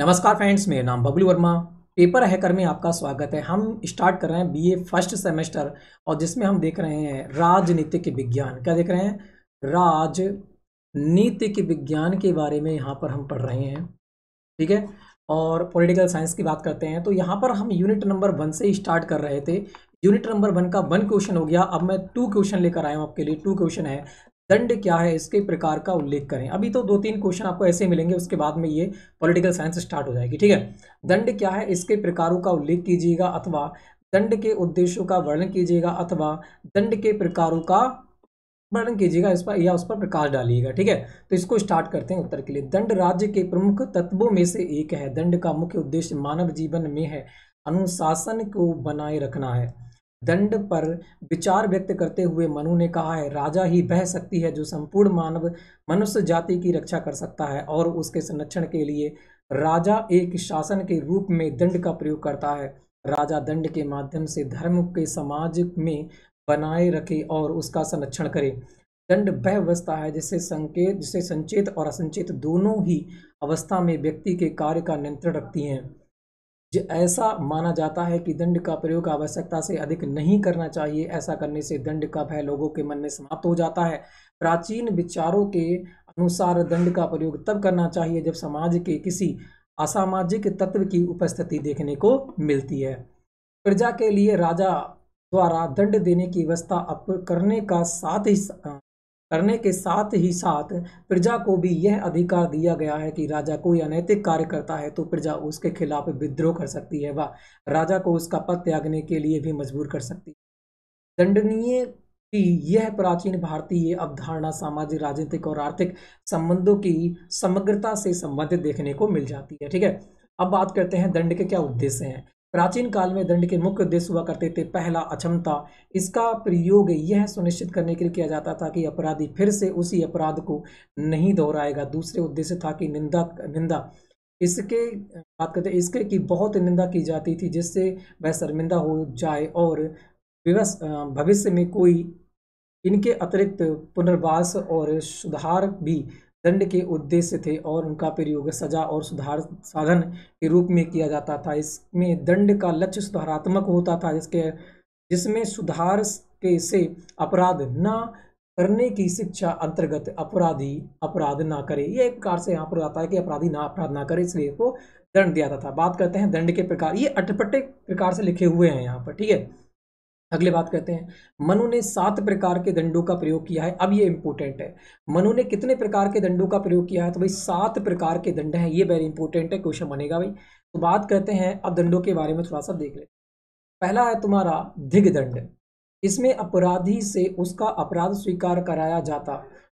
नमस्कार फ्रेंड्स मेरा नाम बबलू वर्मा पेपर हैकर में आपका स्वागत है हम स्टार्ट कर रहे हैं बीए फर्स्ट सेमेस्टर और जिसमें हम देख रहे हैं राजनीतिक विज्ञान क्या देख रहे हैं राजनीतिक विज्ञान के बारे में यहाँ पर हम पढ़ रहे हैं ठीक है और पॉलिटिकल साइंस की बात करते हैं तो यहाँ पर हम यूनिट नंबर वन से स्टार्ट कर रहे थे यूनिट नंबर वन का वन क्वेश्चन हो गया अब मैं टू क्वेश्चन लेकर आया हूँ आपके लिए टू क्वेश्चन है दंड क्या है इसके प्रकार का उल्लेख करें अभी तो दो तीन क्वेश्चन आपको ऐसे मिलेंगे उसके बाद में ये पॉलिटिकल साइंस स्टार्ट हो जाएगी ठीक है दंड क्या है इसके प्रकारों का उल्लेख कीजिएगा अथवा दंड के उद्देश्यों का वर्णन कीजिएगा अथवा दंड के प्रकारों का वर्णन कीजिएगा इस पर या उस पर प्रकाश डालिएगा ठीक है तो इसको स्टार्ट करते हैं उत्तर के लिए दंड राज्य के प्रमुख तत्वों में से एक है दंड का मुख्य उद्देश्य मानव जीवन में है अनुशासन को बनाए रखना है दंड पर विचार व्यक्त करते हुए मनु ने कहा है राजा ही वह शक्ति है जो संपूर्ण मानव मनुष्य जाति की रक्षा कर सकता है और उसके संरक्षण के लिए राजा एक शासन के रूप में दंड का प्रयोग करता है राजा दंड के माध्यम से धर्म के समाज में बनाए रखे और उसका संरक्षण करे दंड वह अवस्था है जिससे संकेत जिसे संचेत और असंचेत दोनों ही अवस्था में व्यक्ति के कार्य का नियंत्रण रखती हैं ऐसा माना जाता है कि दंड का प्रयोग आवश्यकता से अधिक नहीं करना चाहिए ऐसा करने से दंड का भय लोगों के मन में समाप्त हो जाता है प्राचीन विचारों के अनुसार दंड का प्रयोग तब करना चाहिए जब समाज के किसी असामाजिक तत्व की उपस्थिति देखने को मिलती है प्रजा के लिए राजा द्वारा दंड देने की व्यवस्था करने का साथ ही करने के साथ ही साथ प्रजा को भी यह अधिकार दिया गया है कि राजा कोई अनैतिक कार्य करता है तो प्रजा उसके खिलाफ विद्रोह कर सकती है व राजा को उसका पद त्यागने के लिए भी मजबूर कर सकती है दंडनीय की यह प्राचीन भारतीय अवधारणा सामाजिक राजनीतिक और आर्थिक संबंधों की समग्रता से संबंधित देखने को मिल जाती है ठीक है अब बात करते हैं दंड के क्या उद्देश्य हैं प्राचीन काल में दंड के मुख्य उद्देश्य हुआ करते थे पहला अक्षमता इसका प्रयोग यह सुनिश्चित करने के लिए किया जाता था कि अपराधी फिर से उसी अपराध को नहीं दोहराएगा दूसरे उद्देश्य था कि निंदा निंदा इसके बात करते इसके की बहुत निंदा की जाती थी जिससे वह शर्मिंदा हो जाए और विवश भविष्य में कोई इनके अतिरिक्त पुनर्वास और सुधार भी दंड के उद्देश्य थे और उनका प्रयोग सजा और सुधार साधन के रूप में किया जाता था इसमें दंड का लक्ष्य सुधारात्मक होता था जिसके जिसमें सुधार के से अपराध न करने की शिक्षा अंतर्गत अपराधी अपराध ना करे ये एक प्रकार से यहाँ पर आता है कि अपराधी ना अपराध ना करे इसलिए इसको दंड दिया जाता था बात करते हैं दंड के प्रकार ये अटपटे प्रकार से लिखे हुए हैं यहाँ पर ठीक है अगले बात करते हैं मनु ने सात प्रकार के दंडों का प्रयोग किया है अब ये इंपॉर्टेंट है मनु ने कितने प्रकार के दंडों का प्रयोग किया है तो भाई सात प्रकार के दंड हैं ये वेरी इंपॉर्टेंट है क्वेश्चन बनेगा भाई तो बात करते हैं अब दंडों के बारे में थोड़ा सा देख ले पहला है तुम्हारा दंड इसमें अपराधी से उसका अपराध स्वीकार कराया जाता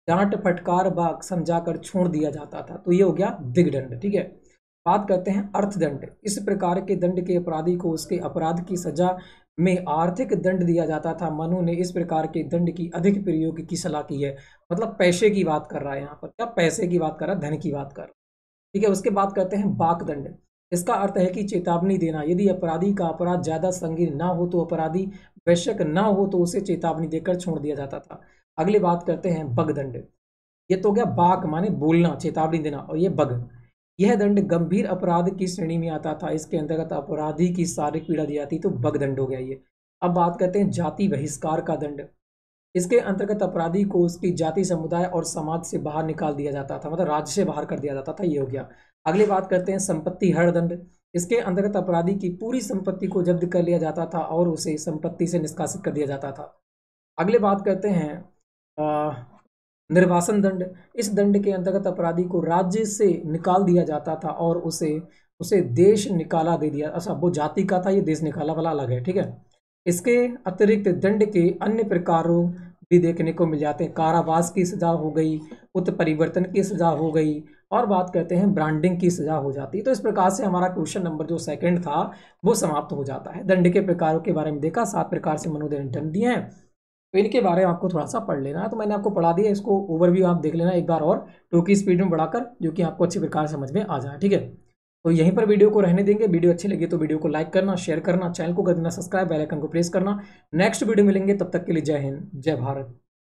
डांट फटकार बाग समझा कर छोड़ दिया जाता था तो ये हो गया दिग्दंड ठीक है बात करते हैं अर्थदंड इस प्रकार के दंड के अपराधी को उसके अपराध की सजा में आर्थिक दंड दिया जाता था मनु ने इस प्रकार के दंड की अधिक प्रयोग की सलाह की है मतलब पैसे की बात कर रहा है यहाँ पर क्या पैसे की बात कर रहा है धन की बात कर रहा ठीक है उसके बाद करते हैं बाक दंड इसका अर्थ है कि चेतावनी देना यदि अपराधी का अपराध ज़्यादा संगीन ना हो तो अपराधी वैश्यक ना हो तो उसे चेतावनी देकर छोड़ दिया जाता था अगली बात करते हैं बगदंड ये तो क्या बाक माने बोलना चेतावनी देना और ये बग यह दंड गंभीर अपराध की श्रेणी में आता था इसके अंतर्गत अपराधी की शारीरिक पीड़ा दी जाती तो बग दंड हो गया ये अब बात करते हैं जाति बहिष्कार का दंड इसके अंतर्गत अपराधी को उसकी जाति समुदाय और समाज से बाहर निकाल दिया जाता था मतलब राज्य से बाहर कर दिया जाता था ये हो गया अगली बात करते हैं संपत्ति हर दंड इसके अंतर्गत अपराधी की पूरी संपत्ति को जब्त कर लिया जाता था और उसे संपत्ति से निष्कासित कर दिया जाता था अगले बात करते हैं निर्वासन दंड इस दंड के अंतर्गत अपराधी को राज्य से निकाल दिया जाता था और उसे उसे देश निकाला दे दिया अच्छा वो जाति का था ये देश निकाला वाला अलग है ठीक है इसके अतिरिक्त दंड के अन्य प्रकारों भी देखने को मिल जाते हैं कारावास की सजा हो गई उत्परिवर्तन की सजा हो गई और बात करते हैं ब्रांडिंग की सजा हो जाती है तो इस प्रकार से हमारा क्वेश्चन नंबर जो सेकंड था वो समाप्त हो जाता है दंड के प्रकारों के बारे में देखा सात प्रकार से मनोदंड दिए हैं तो इनके बारे में आपको थोड़ा सा पढ़ लेना है तो मैंने आपको पढ़ा दिया इसको ओवरव्यू आप देख लेना एक बार और टू की स्पीड में बढ़ाकर जो कि आपको अच्छी प्रकार समझ में आ जाए ठीक है तो यहीं पर वीडियो को रहने देंगे वीडियो अच्छी लगी तो वीडियो को लाइक करना शेयर करना चैनल को कर देना सब्सक्राइब बेलाइकन को प्रेस करना नेक्स्ट वीडियो मिलेंगे तब तक के लिए जय हिंद जय भारत